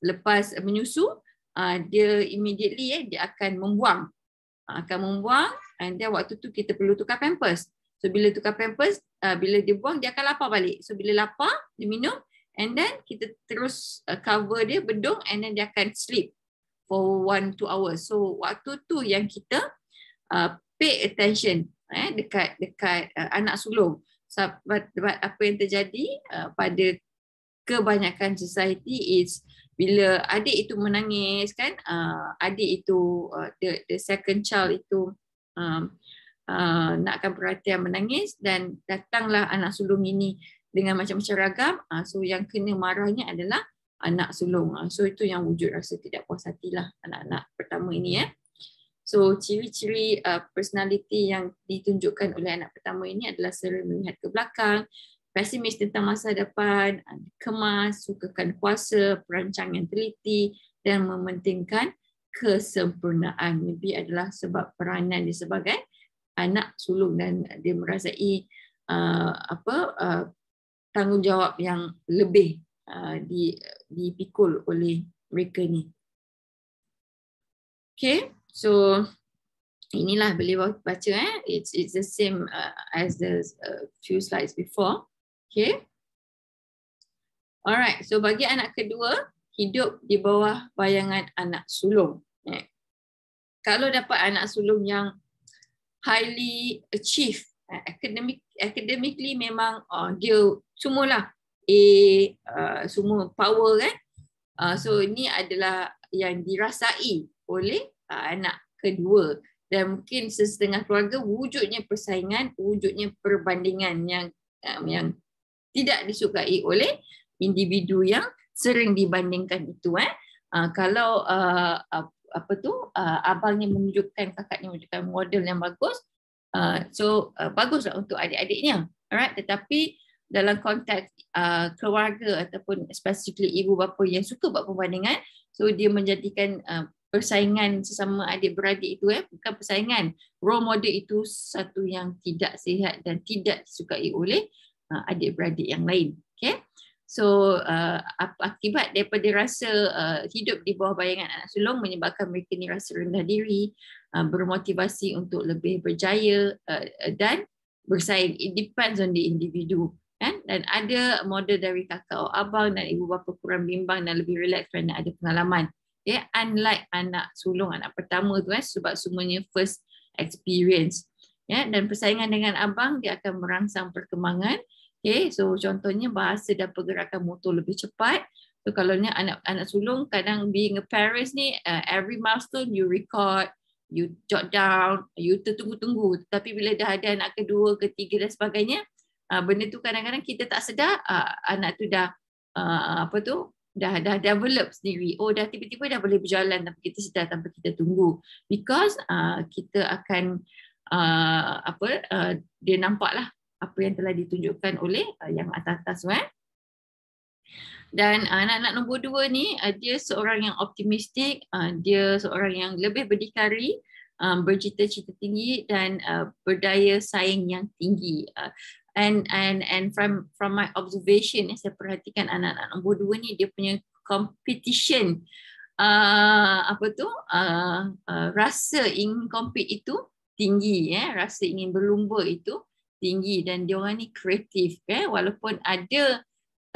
lepas menyusu uh, dia immediately eh dia akan membuang uh, akan membuang and then waktu tu kita perlu tukar pampers so bila tukar pampers uh, bila dia buang dia akan lapar balik so bila lapar dia minum and then kita terus uh, cover dia bedung and then dia akan sleep for one two hours so waktu tu yang kita uh, pay attention eh dekat dekat uh, anak sulung sebab so, apa yang terjadi uh, pada kebanyakan society is bila adik itu menangis kan uh, adik itu uh, the the second child itu um, uh, nakkan perhatian menangis dan datanglah anak sulung ini dengan macam-macam ragam uh, so yang kena marahnya adalah anak sulung uh, so itu yang wujud rasa tidak puas hatilah anak-anak pertama ini ya so ciri-ciri uh, personality yang ditunjukkan oleh anak pertama ini adalah sering melihat ke belakang pesimis tentang masa depan, kemas, sukakan kuasa, perancang yang teliti dan mementingkan kesempurnaan. Mimpi adalah sebab peranan dia sebagai anak sulung dan dia merasai uh, apa uh, tanggungjawab yang lebih uh, di, dipikul oleh mereka ni. Okay, so inilah beliau baca eh. It's it's the same uh, as the uh, few slides before. Okay. Alright, so bagi anak kedua, hidup di bawah bayangan anak sulung. Okay. Eh. Kalau dapat anak sulung yang highly achieve, eh, academic, academically memang uh, dia semualah A, uh, semua power kan. Uh, so ini adalah yang dirasai oleh uh, anak kedua. Dan mungkin sesetengah keluarga wujudnya persaingan, wujudnya perbandingan yang um, yang tidak disukai oleh individu yang sering dibandingkan itu eh ah, kalau ah, apa tu ah, abangnya menunjukkan kakaknya menunjukkan model yang bagus so baguslah untuk adik-adiknya alright tetapi dalam konteks keluarga ataupun especially ibu bapa yang suka buat perbandingan so dia menjadikan persaingan sesama adik beradik itu eh bukan persaingan role model itu satu yang tidak sihat dan tidak disukai oleh uh, adik-beradik yang lain. Okay? So uh, akibat daripada rasa uh, hidup di bawah bayangan anak sulung menyebabkan mereka ni rasa rendah diri, uh, bermotivasi untuk lebih berjaya uh, dan bersaing. It depends on the individu. Kan? Dan ada model dari kakak atau abang dan ibu bapa kurang bimbang dan lebih relax kerana ada pengalaman. Okay? Unlike anak sulung, anak pertama tu kan sebab semuanya first experience. yeah? dan persaingan dengan abang dia akan merangsang perkembangan Okay, so contohnya bahasa dan pergerakan motor lebih cepat. So kalau ni anak-anak sulung, kadang being a parents ni, uh, every milestone you record, you jot down, you tertunggu-tunggu. Tapi bila dah ada anak kedua, ketiga dan sebagainya, uh, benda tu kadang-kadang kita tak sedar uh, anak tu dah uh, apa tu dah dah develop sendiri. Oh, dah tiba-tiba dah boleh berjalan tapi kita sedar, tanpa kita tunggu. Because uh, kita akan uh, apa? Uh, dia nampaklah apa yang telah ditunjukkan oleh uh, yang atas-atas tu. Eh. Dan uh, anak-anak uh, nombor dua ni, uh, dia seorang yang optimistik, uh, dia seorang yang lebih berdikari, um, bercita-cita tinggi dan uh, berdaya saing yang tinggi. Uh, and and and from from my observation, eh, saya perhatikan anak-anak nombor dua ni, dia punya competition uh, apa tu uh, uh, rasa ingin compete itu tinggi eh rasa ingin berlumba itu tinggi dan dia orang ni kreatif kan eh? walaupun ada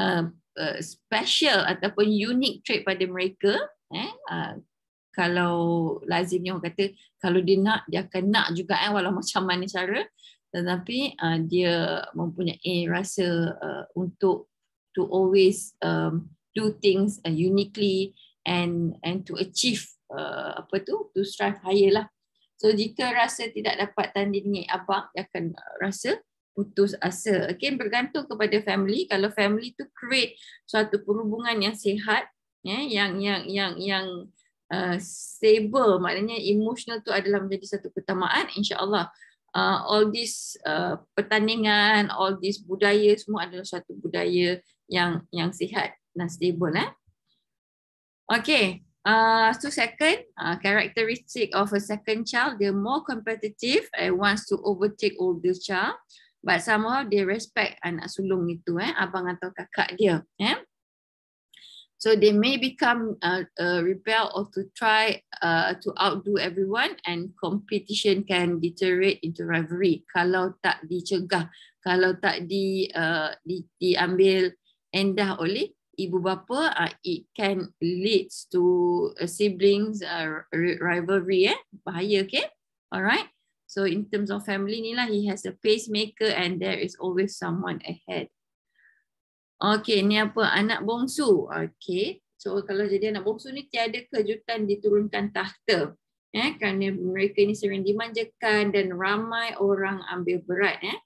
uh, uh, special ataupun unique trait pada mereka eh uh, kalau lazimnya orang kata kalau dia nak dia akan nak juga eh walaupun macam mana cara tetapi uh, dia mempunyai rasa uh, untuk to always um, do things uh, uniquely and and to achieve uh, apa tu to strive higher lah So jika rasa tidak dapat tandingi abang dia akan uh, rasa putus asa. Okay, bergantung kepada family. Kalau family tu create suatu perhubungan yang sihat, ya, yeah, yang yang yang yang uh, stable, maknanya emotional tu adalah menjadi satu ketamaan, insyaAllah. Uh, all this uh, pertandingan, all this budaya semua adalah suatu budaya yang yang sihat dan stable. Eh? Okay, Uh, so second, uh, characteristic of a second child, they're more competitive and wants to overtake older child. But somehow they respect anak sulung itu, eh, abang atau kakak dia. Eh? So they may become uh, a rebel or to try uh, to outdo everyone and competition can deteriorate into rivalry kalau tak dicegah, kalau tak di, uh, di, diambil endah oleh ibu bapa uh, it can leads to a uh, siblings uh, rivalry eh bahaya okay alright so in terms of family ni lah he has a pacemaker and there is always someone ahead okay ni apa anak bongsu okay so kalau jadi anak bongsu ni tiada kejutan diturunkan tahta eh kerana mereka ni sering dimanjakan dan ramai orang ambil berat eh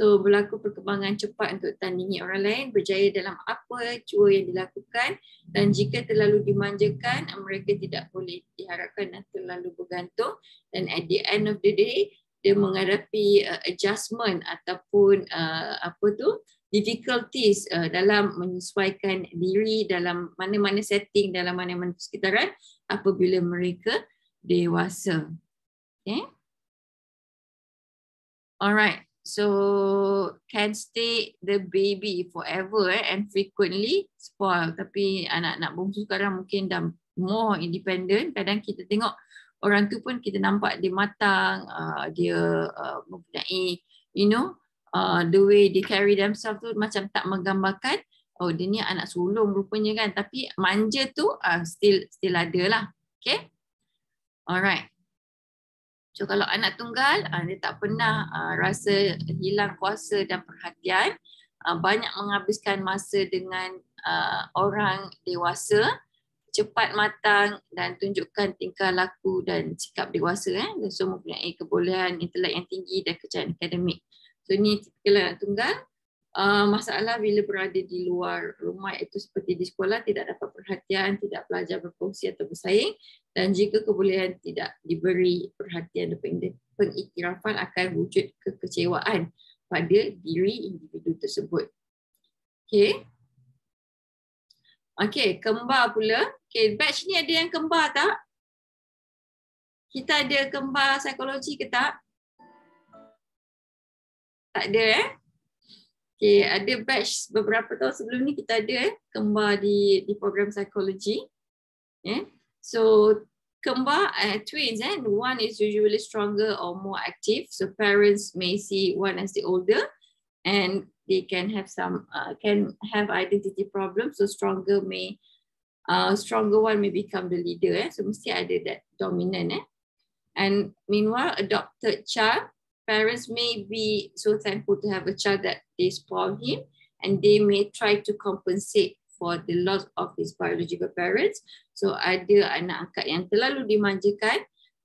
So berlaku perkembangan cepat untuk tandingi orang lain, berjaya dalam apa cua yang dilakukan dan jika terlalu dimanjakan, mereka tidak boleh diharapkan nak terlalu bergantung dan at the end of the day, dia menghadapi uh, adjustment ataupun uh, apa tu difficulties uh, dalam menyesuaikan diri dalam mana-mana setting dalam mana-mana persekitaran apabila mereka dewasa. Okay. Alright. So can stay the baby forever eh, and frequently spoil. Tapi anak-anak bungsu sekarang mungkin dah more independent. Kadang kita tengok orang tu pun kita nampak dia matang, uh, dia uh, mempunyai, you know, uh, the way they carry themselves tu macam tak menggambarkan, oh dia ni anak sulung rupanya kan. Tapi manja tu uh, still still ada lah. Okay. Alright. So kalau anak tunggal, uh, dia tak pernah uh, rasa hilang kuasa dan perhatian, uh, banyak menghabiskan masa dengan uh, orang dewasa, cepat matang dan tunjukkan tingkah laku dan sikap dewasa. Eh. Dan semua mempunyai kebolehan intelek yang tinggi dan kecayaan akademik. So ini tipikal anak tunggal. Ah, masalah bila berada di luar rumah itu seperti di sekolah tidak dapat perhatian, tidak belajar berfungsi atau bersaing dan jika kebolehan tidak diberi perhatian dan pengiktirafan akan wujud kekecewaan pada diri individu tersebut. Okey. Okey, kembar pula. Okey, batch ni ada yang kembar tak? Kita ada kembar psikologi ke tak? Tak ada eh? Okay, ada batch beberapa tahun sebelum ni kita ada eh, kembar di di program psikologi. Yeah. So kembar uh, twins, eh, one is usually stronger or more active. So parents may see one as the older and they can have some uh, can have identity problems. So stronger may uh, stronger one may become the leader. Eh. So mesti ada that dominant. Eh. And meanwhile, adopted child parents may be so thankful to have a child that they spoil him and they may try to compensate for the loss of his biological parents. So ada anak angkat yang terlalu dimanjakan,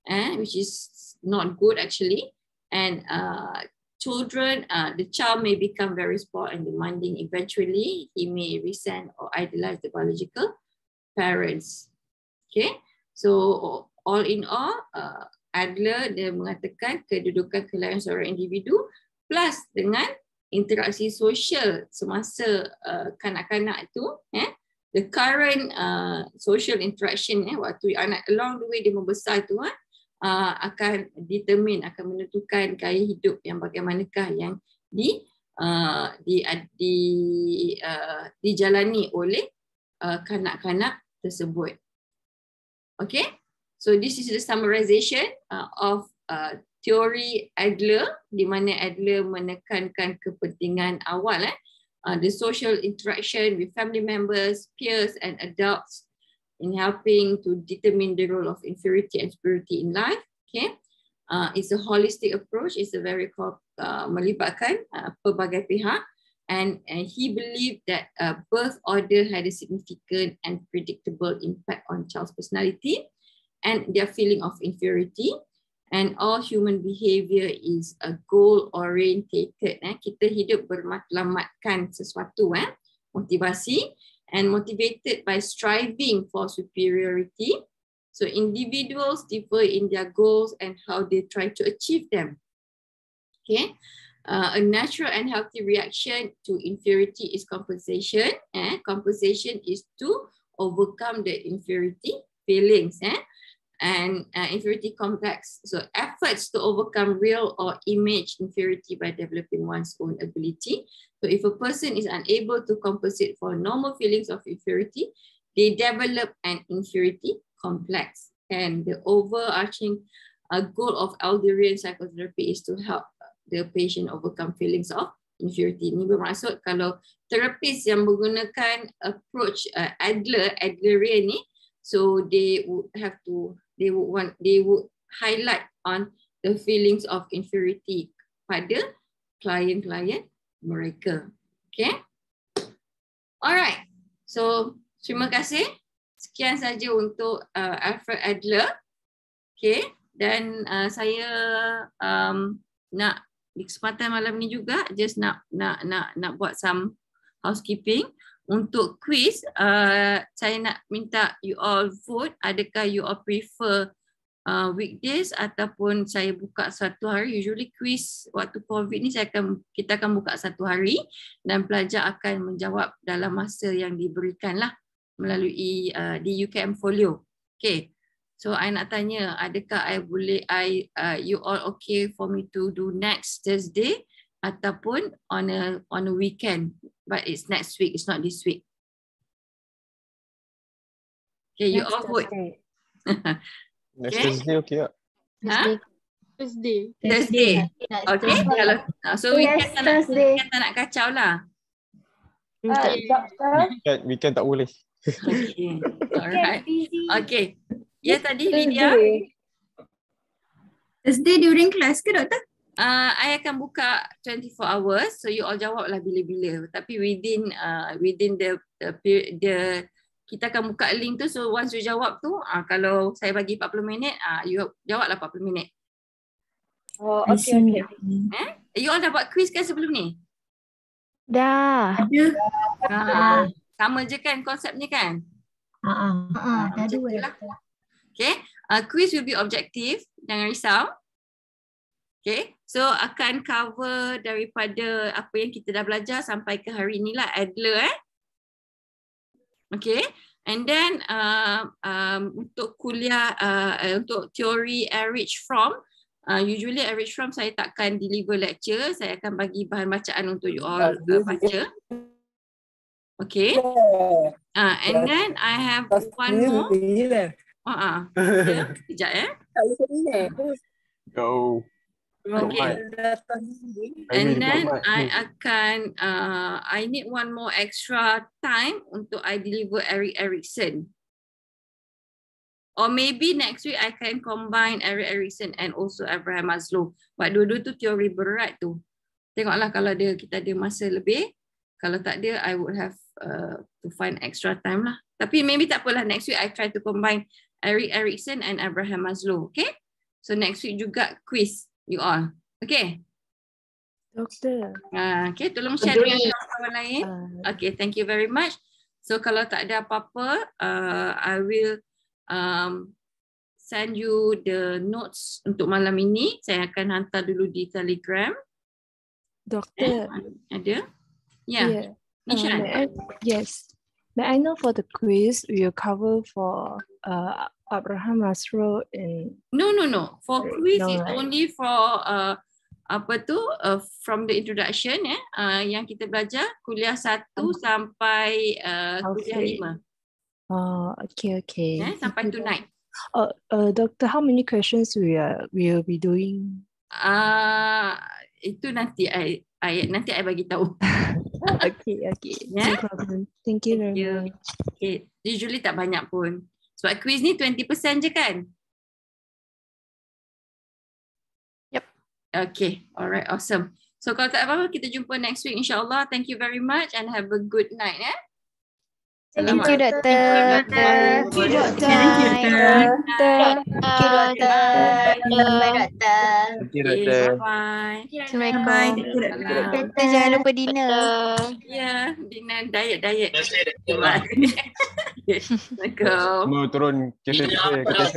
eh, which is not good actually. And uh, children, uh, the child may become very spoiled and demanding. Eventually, he may resent or idolize the biological parents. Okay, so all in all, uh, Adler dia mengatakan kedudukan kelahiran seorang individu plus dengan interaksi sosial semasa uh, kanak-kanak uh, itu eh the current uh, social interaction eh waktu anak along the way dia membesar tu eh, uh, akan determine akan menentukan gaya hidup yang bagaimanakah yang di uh, di di uh, dijalani oleh uh, kanak-kanak tersebut okey So this is the summarization uh, of uh, teori Adler di mana Adler menekankan kepentingan awal eh, uh, the social interaction with family members, peers and adults in helping to determine the role of inferiority and superiority in life. Okay. Uh, it's a holistic approach. It's a very uh, melibatkan uh, pelbagai pihak. And, and he believed that uh, birth order had a significant and predictable impact on child's personality and their feeling of inferiority and all human behavior is a goal orientated eh kita hidup bermatlamatkan sesuatu eh motivasi and motivated by striving for superiority so individuals differ in their goals and how they try to achieve them okay uh, a natural and healthy reaction to inferiority is compensation eh? compensation is to overcome the inferiority feelings eh and uh, inferiority complex. So efforts to overcome real or image inferiority by developing one's own ability. So if a person is unable to compensate for normal feelings of inferiority, they develop an inferiority complex. And the overarching uh, goal of Alderian psychotherapy is to help the patient overcome feelings of inferiority. Ini bermaksud kalau therapist yang menggunakan approach uh, Adler, Adlerian ni, so they would have to they would want they would highlight on the feelings of inferiority pada klien-klien mereka. Okay. Alright. So, terima kasih. Sekian saja untuk uh, Alfred Adler. Okay. Dan uh, saya um, nak di kesempatan malam ni juga just nak nak nak nak buat some housekeeping untuk quiz uh, saya nak minta you all vote adakah you all prefer uh, weekdays ataupun saya buka satu hari usually quiz waktu covid ni saya akan kita akan buka satu hari dan pelajar akan menjawab dalam masa yang diberikan lah melalui uh, di UKM folio okay so I nak tanya adakah I boleh I uh, you all okay for me to do next Thursday uh, ataupun on a on a weekend but it's next week it's not this week okay next you all vote next okay. Thursday okay huh? Thursday Thursday, Thursday. okay kalau okay. Ah, so weekend tak nak weekend tak nak kacau lah ah, Okay. Weekend, weekend tak boleh. Okay. Alright. Okay. yeah, tadi Lydia. Thursday during class ke doktor? Uh, I akan buka 24 hours so you all jawablah bila-bila tapi within uh, within the the, period, the kita akan buka link tu so once you jawab tu uh, kalau saya bagi 40 minit uh, you jawablah 40 minit. Oh okay okay. Eh? You all dah buat quiz kan sebelum ni? Dah. Ada. Uh, je kan konsepnya kan? Ha ah. Ha ah, dah dua. Lah. Okay, Uh, quiz will be objective. Jangan risau. Okay, so akan cover daripada apa yang kita dah belajar sampai ke hari ni lah Adler eh. Okay, and then uh, um, untuk kuliah, uh, eh, untuk teori average from, uh, usually average from saya takkan deliver lecture, saya akan bagi bahan bacaan untuk you all uh, baca. Okay, uh, and then I have one more. Uh -uh. Sekejap eh. Go. No. Okay. And then I akan uh, I need one more extra time untuk I deliver Eric Erickson. Or maybe next week I can combine Eric Erickson and also Abraham Maslow. But dua-dua tu teori berat tu. Tengoklah kalau dia kita ada masa lebih. Kalau tak dia, I would have uh, to find extra time lah. Tapi maybe tak apalah. Next week I try to combine Eric Erickson and Abraham Maslow. Okay? So next week juga quiz you all. Okay. Doktor. Uh, okay, tolong share dengan orang lain. Uh, okay, thank you very much. So kalau tak ada apa-apa, uh, I will um, send you the notes untuk malam ini. Saya akan hantar dulu di Telegram. Doktor. Eh, ada? Ya. Yeah. yeah. Uh, yes. May I know for the quiz, we will cover for uh, Abraham Maslow in No no no for quiz no, is only for uh, apa tu uh, from the introduction eh uh, yang kita belajar kuliah satu um, sampai uh, okay. kuliah 5. Oh okay okay. Eh, sampai okay. tonight. Uh, uh doctor how many questions we are will be doing? Ah uh, itu nanti I I, nanti I bagi tahu. okay, okay. Yeah? No problem. Thank you Thank very you. much. Okay. Usually tak banyak pun. Sebab quiz ni 20% je kan? Yep. Okay. Alright. Awesome. So kalau tak apa-apa, kita jumpa next week insyaAllah. Thank you very much and have a good night. Eh? Thank you, doctor. Thank you, doctor. Thank you, doctor. Thank you, doctor. Thank you, doctor. Thank you, doctor. Thank you, doctor. Thank you, doctor. Thank you, doctor. Thank you, doctor. Thank you, doctor. Thank you, doctor. Thank you, doctor. 那个没有 turun kereta-kereta ya,